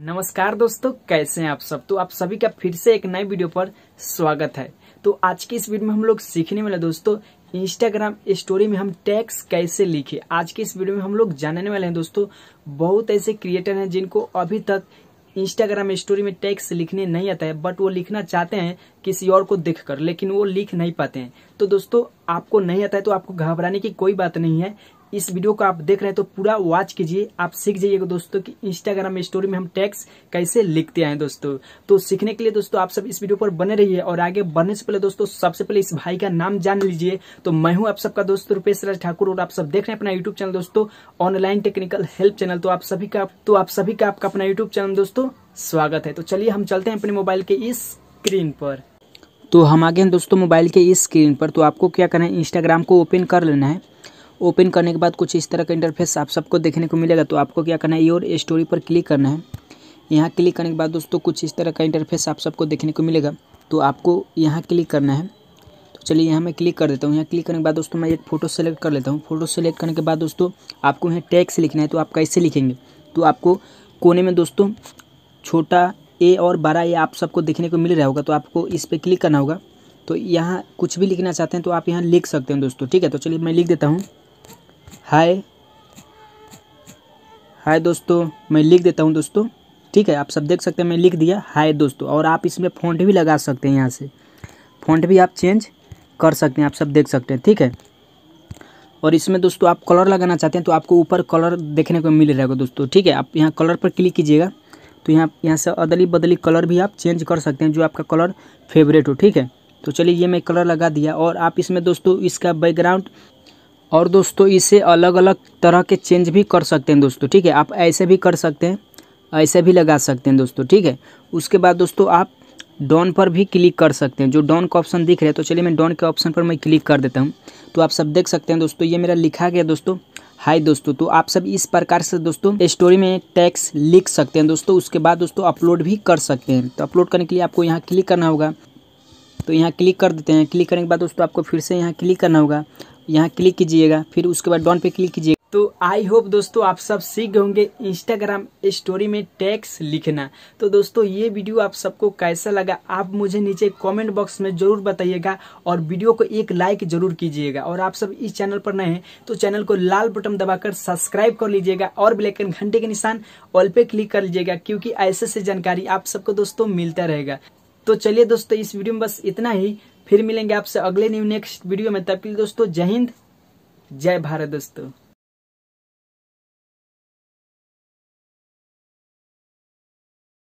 नमस्कार दोस्तों कैसे हैं आप सब तो आप सभी का फिर से एक नए वीडियो पर स्वागत है तो आज की इस वीडियो में हम लोग सीखने वाले दोस्तों इंस्टाग्राम स्टोरी में हम टैक्स कैसे लिखे आज की इस वीडियो में हम लोग जानने वाले हैं दोस्तों बहुत ऐसे क्रिएटर हैं जिनको अभी तक इंस्टाग्राम स्टोरी में टैक्स लिखने नहीं आता है बट वो लिखना चाहते हैं किसी और को देख लेकिन वो लिख नहीं पाते हैं तो दोस्तों आपको नहीं आता है तो आपको घबराने की कोई बात नहीं है इस वीडियो को आप देख रहे हैं तो पूरा वॉच कीजिए आप सीख जाइएगा दोस्तों कि इंस्टाग्राम स्टोरी में हम टैक्स कैसे लिखते हैं दोस्तों तो सीखने के लिए दोस्तों आप सब इस वीडियो पर बने रहिए और आगे बढ़ने से पहले दोस्तों सबसे पहले इस भाई का नाम जान लीजिए तो मैं हूं आप सबका दोस्त रूपेश राज ठाकुर और आप सब देख रहे हैं अपना यूट्यूब चैनल दोस्तों ऑनलाइन टेक्निकल हेल्प चैनल तो आप सभी का तो आप सभी का आपका अपना यूट्यूब चैनल दोस्तों स्वागत है तो चलिए हम चलते हैं अपने मोबाइल के इस स्क्रीन पर तो हम आगे हैं दोस्तों मोबाइल के इस स्क्रीन पर तो आपको क्या करना है इंस्टाग्राम को ओपन कर लेना है ओपन करने के बाद कुछ इस तरह का इंटरफेस आप सबको देखने को मिलेगा तो आपको क्या करना है योर स्टोरी पर क्लिक करना है यहाँ क्लिक करने के बाद दोस्तों कुछ इस तरह का इंटरफेस आप सबको देखने को मिलेगा तो आपको यहाँ क्लिक करना है तो चलिए यहाँ मैं क्लिक कर देता हूँ यहाँ क्लिक करने के बाद दोस्तों मैं एक फ़ोटो सेलेक्ट कर लेता हूँ फोटो सेलेक्ट करने के बाद दोस्तों आपको यहाँ टैक्स लिखना है तो आप कैसे लिखेंगे तो आपको कोने में दोस्तों छोटा ए और बारह ए आप सबको देखने को मिल रहा होगा तो आपको इस पर क्लिक करना होगा तो यहाँ कुछ भी लिखना चाहते हैं तो आप यहाँ लिख सकते हैं दोस्तों ठीक है तो चलिए मैं लिख देता हूँ हाय हाय दोस्तों मैं लिख देता हूँ दोस्तों ठीक है आप सब देख सकते हैं मैं लिख दिया हाय दोस्तों और आप इसमें फ़ॉन्ट भी लगा सकते हैं यहाँ से फ़ॉन्ट भी आप चेंज कर सकते हैं आप सब देख सकते हैं ठीक है और इसमें दोस्तों आप कलर लगाना चाहते हैं तो आपको ऊपर कलर देखने को मिल रहेगा दोस्तों ठीक है आप यहाँ कलर पर क्लिक कीजिएगा तो यहाँ यहाँ से अदली बदली कलर भी आप चेंज कर सकते हैं जो आपका कलर फेवरेट हो ठीक है तो चलिए ये मैं कलर लगा दिया और आप इसमें दोस्तों इसका बैकग्राउंड और दोस्तों इसे अलग अलग तरह के चेंज भी कर सकते हैं दोस्तों ठीक है आप ऐसे भी कर सकते हैं ऐसे भी लगा सकते हैं दोस्तों ठीक है उसके बाद दोस्तों आप डॉन पर भी क्लिक कर सकते हैं जो डॉन का ऑप्शन दिख रहा है तो चलिए मैं डॉन के ऑप्शन पर मैं क्लिक कर देता हूँ तो आप सब देख सकते हैं दोस्तों ये मेरा लिखा गया दोस्तों हाय दोस्तों तो आप सब इस प्रकार से दोस्तों स्टोरी में टैक्स लिख सकते हैं दोस्तों उसके बाद दोस्तों अपलोड भी कर सकते हैं तो अपलोड करने के लिए आपको यहाँ क्लिक करना होगा तो यहाँ क्लिक कर देते हैं क्लिक करने के बाद दोस्तों आपको फिर से यहाँ क्लिक करना होगा यहाँ क्लिक कीजिएगा फिर उसके बाद डॉन पे क्लिक कीजिएगा तो आई होप दोस्तों आप सब सीख होंगे इंस्टाग्राम स्टोरी में टैक्स लिखना तो दोस्तों ये वीडियो आप सबको कैसा लगा आप मुझे नीचे कमेंट बॉक्स में जरूर बताइएगा और वीडियो को एक लाइक जरूर कीजिएगा और आप सब इस चैनल पर नए हैं तो चैनल को लाल बटन दबाकर सब्सक्राइब कर लीजिएगा और ब्लैकन घंटे के निशान ऑल पे क्लिक कर लीजिएगा क्योंकि ऐसे ऐसी जानकारी आप सबको दोस्तों मिलता रहेगा तो चलिए दोस्तों इस वीडियो में बस इतना ही फिर मिलेंगे आपसे अगले न्यू नेक्स्ट वीडियो में तब के लिए दोस्तों जय हिंद जय भारत दोस्तों